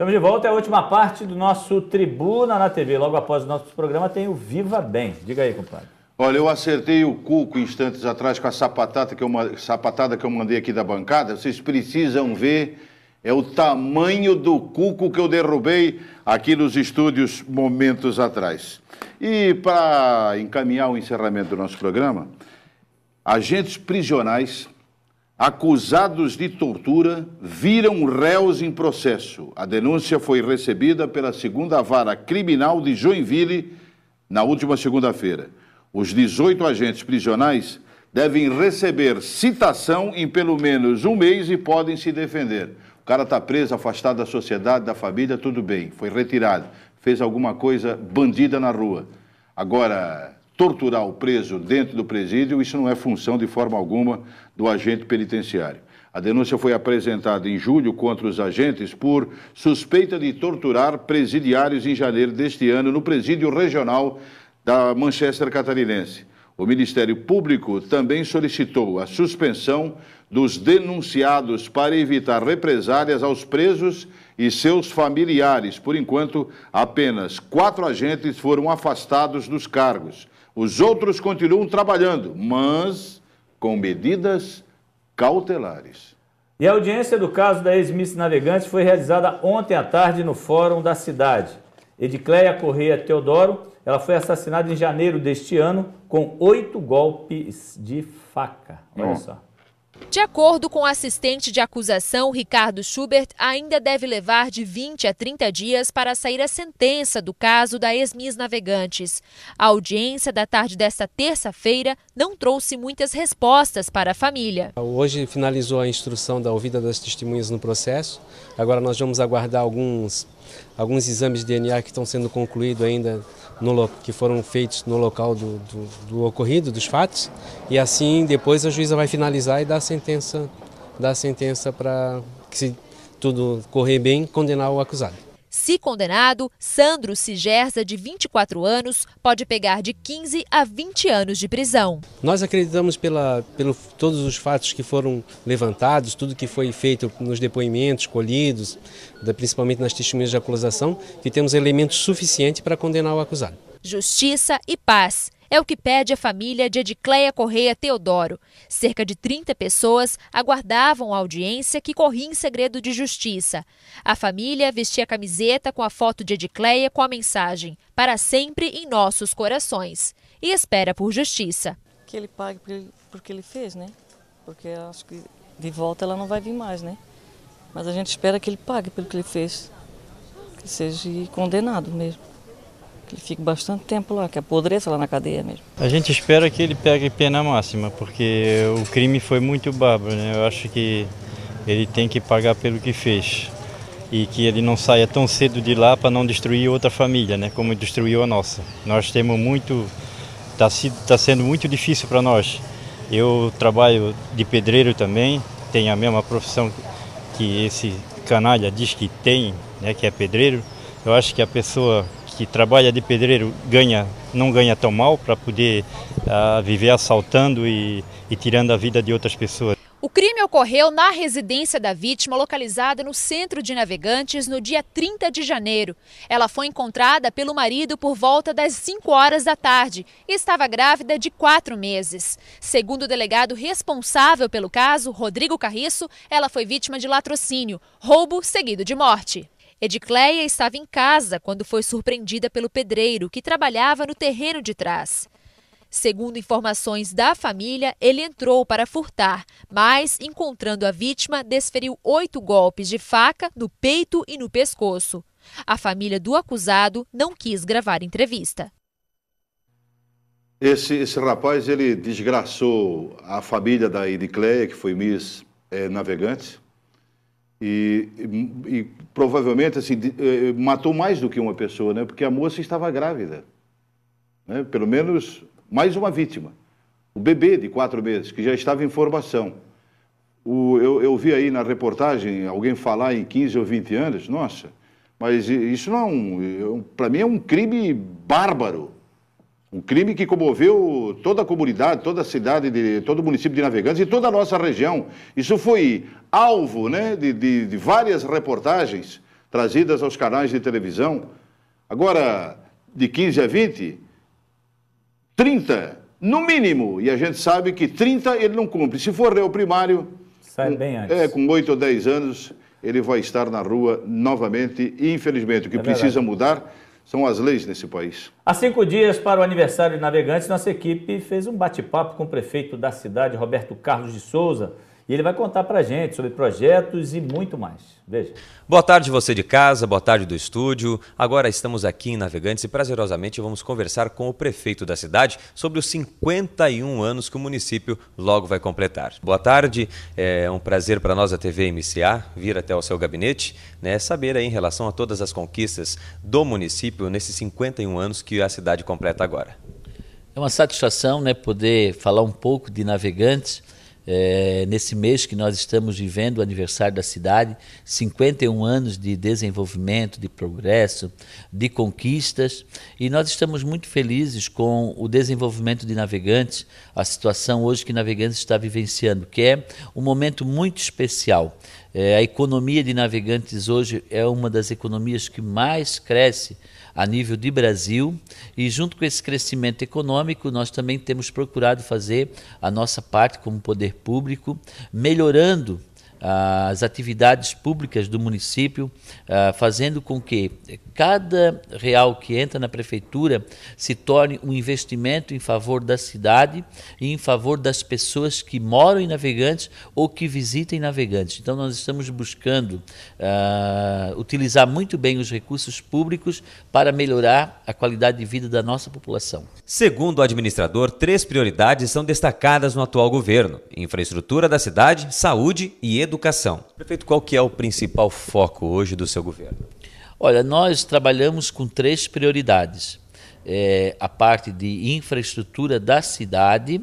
Estamos de volta, é a última parte do nosso Tribuna na TV. Logo após o nosso programa tem o Viva Bem. Diga aí, compadre. Olha, eu acertei o cuco instantes atrás com a sapatata que eu, sapatada que eu mandei aqui da bancada. Vocês precisam ver é o tamanho do cuco que eu derrubei aqui nos estúdios momentos atrás. E para encaminhar o encerramento do nosso programa, agentes prisionais acusados de tortura viram réus em processo. A denúncia foi recebida pela segunda vara criminal de Joinville na última segunda-feira. Os 18 agentes prisionais devem receber citação em pelo menos um mês e podem se defender. O cara está preso, afastado da sociedade, da família, tudo bem, foi retirado, fez alguma coisa bandida na rua. Agora, torturar o preso dentro do presídio, isso não é função de forma alguma do agente penitenciário. A denúncia foi apresentada em julho contra os agentes por suspeita de torturar presidiários em janeiro deste ano no presídio regional da Manchester Catarinense. O Ministério Público também solicitou a suspensão dos denunciados para evitar represálias aos presos e seus familiares. Por enquanto, apenas quatro agentes foram afastados dos cargos. Os outros continuam trabalhando, mas com medidas cautelares. E a audiência do caso da ex-miss Navegante foi realizada ontem à tarde no Fórum da Cidade. Edicleia Correia Teodoro, ela foi assassinada em janeiro deste ano com oito golpes de faca. Olha Bom. só. De acordo com o assistente de acusação, Ricardo Schubert ainda deve levar de 20 a 30 dias para sair a sentença do caso da Esmis Navegantes. A audiência da tarde desta terça-feira não trouxe muitas respostas para a família. Hoje finalizou a instrução da ouvida das testemunhas no processo. Agora nós vamos aguardar alguns alguns exames de DNA que estão sendo concluídos ainda, no, que foram feitos no local do, do, do, ocorrido, dos fatos, e assim depois a juíza vai finalizar e dar a sentença, dar sentença para que, se tudo correr bem, condenar o acusado. Se condenado, Sandro Sigerza, de 24 anos, pode pegar de 15 a 20 anos de prisão. Nós acreditamos pela, pelo todos os fatos que foram levantados, tudo que foi feito nos depoimentos colhidos, principalmente nas testemunhas de acusação, que temos elementos suficientes para condenar o acusado. Justiça e paz. É o que pede a família de Edicleia Correia Teodoro. Cerca de 30 pessoas aguardavam a audiência que corria em segredo de justiça. A família vestia a camiseta com a foto de Edicleia com a mensagem Para sempre em nossos corações e espera por justiça. Que ele pague por que ele fez, né? Porque acho que de volta ela não vai vir mais, né? Mas a gente espera que ele pague pelo que ele fez, que seja condenado mesmo que ele fique bastante tempo lá, que apodreça lá na cadeia mesmo. A gente espera que ele pegue pena máxima, porque o crime foi muito bárbaro, né? Eu acho que ele tem que pagar pelo que fez e que ele não saia tão cedo de lá para não destruir outra família, né? Como destruiu a nossa. Nós temos muito, está tá sendo muito difícil para nós. Eu trabalho de pedreiro também, tenho a mesma profissão que esse canalha diz que tem, né? Que é pedreiro. Eu acho que a pessoa que trabalha de pedreiro ganha, não ganha tão mal para poder uh, viver assaltando e, e tirando a vida de outras pessoas. O crime ocorreu na residência da vítima, localizada no centro de Navegantes, no dia 30 de janeiro. Ela foi encontrada pelo marido por volta das 5 horas da tarde e estava grávida de 4 meses. Segundo o delegado responsável pelo caso, Rodrigo Carriço, ela foi vítima de latrocínio, roubo seguido de morte. Edicleia estava em casa quando foi surpreendida pelo pedreiro, que trabalhava no terreno de trás. Segundo informações da família, ele entrou para furtar, mas, encontrando a vítima, desferiu oito golpes de faca no peito e no pescoço. A família do acusado não quis gravar entrevista. Esse, esse rapaz, ele desgraçou a família da Edicleia, que foi Miss é, eh, Navegante, e, e, provavelmente assim, eh, eh, matou mais do que uma pessoa, né? porque a moça estava grávida. Né? Pelo menos mais uma vítima. O bebê de quatro meses, que já estava em formação. O, eu, eu, vi aí na reportagem alguém falar em 15 ou 20 anos, nossa, mas isso não é um. É Para mim é um crime bárbaro. Um crime que comoveu toda a comunidade, toda a cidade, de, todo o município de Navegantes e toda a nossa região. Isso foi alvo né, de, de, de várias reportagens trazidas aos canais de televisão. Agora, de 15 a 20, 30, no mínimo, e a gente sabe que 30 ele não cumpre. Se for réu primário, Sai bem antes. É, com 8 ou 10 anos, ele vai estar na rua novamente, infelizmente. O que é precisa mudar são as leis nesse país. Há cinco dias para o aniversário de Navegantes, nossa equipe fez um bate-papo com o prefeito da cidade, Roberto Carlos de Souza e ele vai contar para a gente sobre projetos e muito mais. Veja. Boa tarde você de casa, boa tarde do estúdio. Agora estamos aqui em Navegantes e prazerosamente vamos conversar com o prefeito da cidade sobre os 51 anos que o município logo vai completar. Boa tarde, é um prazer para nós a TV MCA vir até o seu gabinete, né, saber aí em relação a todas as conquistas do município nesses 51 anos que a cidade completa agora. É uma satisfação né, poder falar um pouco de Navegantes é, nesse mês que nós estamos vivendo o aniversário da cidade, 51 anos de desenvolvimento, de progresso, de conquistas, e nós estamos muito felizes com o desenvolvimento de Navegantes, a situação hoje que Navegantes está vivenciando, que é um momento muito especial. É, a economia de navegantes hoje é uma das economias que mais cresce a nível de Brasil e junto com esse crescimento econômico nós também temos procurado fazer a nossa parte como poder público, melhorando as atividades públicas do município, ah, fazendo com que cada real que entra na prefeitura se torne um investimento em favor da cidade e em favor das pessoas que moram em Navegantes ou que visitem Navegantes. Então, nós estamos buscando ah, utilizar muito bem os recursos públicos para melhorar a qualidade de vida da nossa população. Segundo o administrador, três prioridades são destacadas no atual governo: infraestrutura da cidade, saúde e educação educação. Prefeito, qual que é o principal foco hoje do seu governo? Olha, nós trabalhamos com três prioridades. É, a parte de infraestrutura da cidade,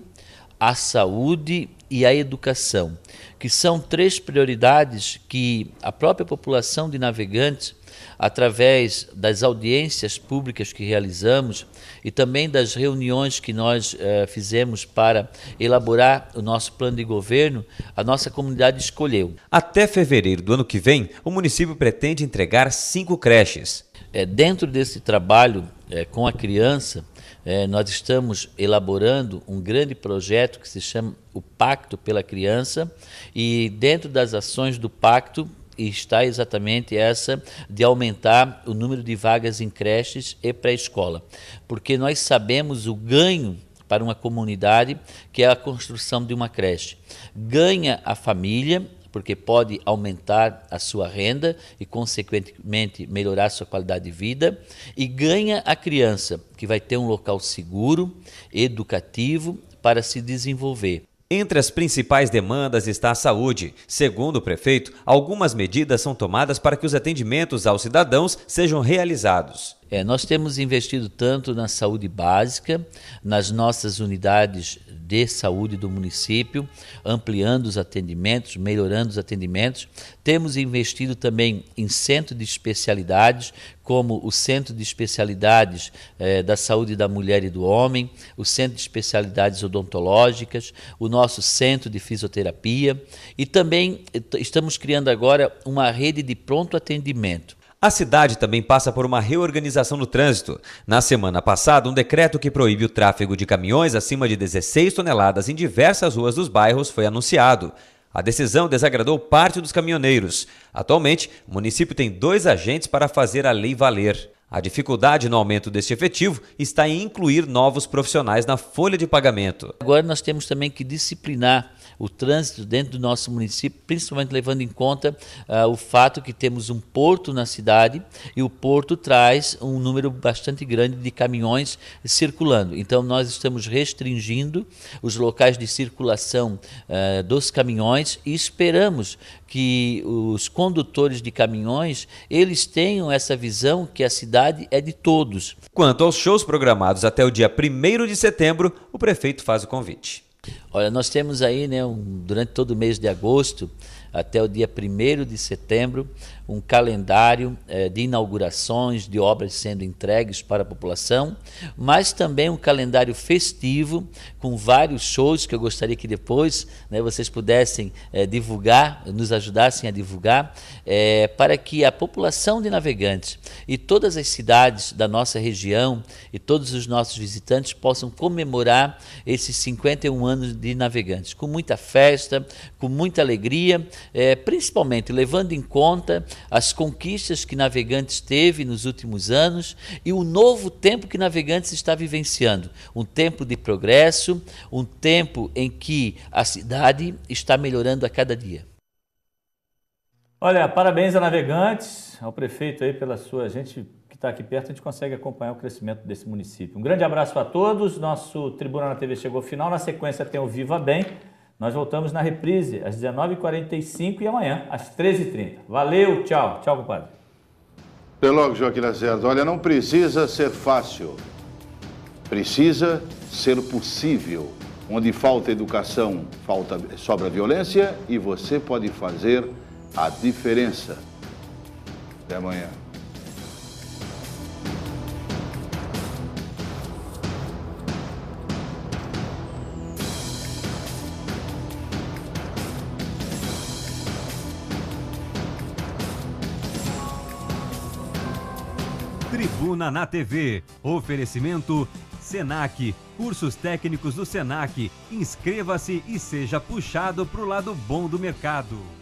a saúde e a educação, que são três prioridades que a própria população de navegantes através das audiências públicas que realizamos e também das reuniões que nós eh, fizemos para elaborar o nosso plano de governo, a nossa comunidade escolheu. Até fevereiro do ano que vem, o município pretende entregar cinco creches. É, dentro desse trabalho é, com a criança, é, nós estamos elaborando um grande projeto que se chama o Pacto pela Criança e dentro das ações do pacto está exatamente essa de aumentar o número de vagas em creches e pré-escola, porque nós sabemos o ganho para uma comunidade que é a construção de uma creche. Ganha a família, porque pode aumentar a sua renda e, consequentemente, melhorar a sua qualidade de vida, e ganha a criança, que vai ter um local seguro, educativo, para se desenvolver. Entre as principais demandas está a saúde. Segundo o prefeito, algumas medidas são tomadas para que os atendimentos aos cidadãos sejam realizados. É, nós temos investido tanto na saúde básica, nas nossas unidades de saúde do município, ampliando os atendimentos, melhorando os atendimentos. Temos investido também em centro de especialidades, como o Centro de Especialidades é, da Saúde da Mulher e do Homem, o Centro de Especialidades Odontológicas, o nosso Centro de Fisioterapia e também eh, estamos criando agora uma rede de pronto atendimento a cidade também passa por uma reorganização do trânsito. Na semana passada, um decreto que proíbe o tráfego de caminhões acima de 16 toneladas em diversas ruas dos bairros foi anunciado. A decisão desagradou parte dos caminhoneiros. Atualmente, o município tem dois agentes para fazer a lei valer. A dificuldade no aumento deste efetivo está em incluir novos profissionais na folha de pagamento. Agora nós temos também que disciplinar o trânsito dentro do nosso município, principalmente levando em conta uh, o fato que temos um porto na cidade e o porto traz um número bastante grande de caminhões circulando. Então nós estamos restringindo os locais de circulação uh, dos caminhões e esperamos que os condutores de caminhões eles tenham essa visão que a cidade é de todos. Quanto aos shows programados até o dia 1 de setembro, o prefeito faz o convite. Olha, nós temos aí, né, um, durante todo o mês de agosto, até o dia 1 de setembro, um calendário eh, de inaugurações de obras sendo entregues para a população, mas também um calendário festivo com vários shows que eu gostaria que depois né, vocês pudessem eh, divulgar, nos ajudassem a divulgar, eh, para que a população de Navegantes e todas as cidades da nossa região e todos os nossos visitantes possam comemorar esses 51 anos de Navegantes, com muita festa, com muita alegria é, principalmente levando em conta as conquistas que Navegantes teve nos últimos anos e o novo tempo que Navegantes está vivenciando. Um tempo de progresso, um tempo em que a cidade está melhorando a cada dia. Olha, parabéns a Navegantes, ao prefeito aí pela sua. gente que está aqui perto, a gente consegue acompanhar o crescimento desse município. Um grande abraço a todos. Nosso tribunal na TV chegou ao final. Na sequência tem o Viva Bem. Nós voltamos na reprise às 19h45 e amanhã às 13h30. Valeu, tchau. Tchau, compadre. Até logo, Joaquim Lacerda. Olha, não precisa ser fácil. Precisa ser possível. Onde falta educação, falta, sobra violência e você pode fazer a diferença. Até amanhã. Tribuna na TV. Oferecimento Senac, cursos técnicos do Senac. Inscreva-se e seja puxado para o lado bom do mercado.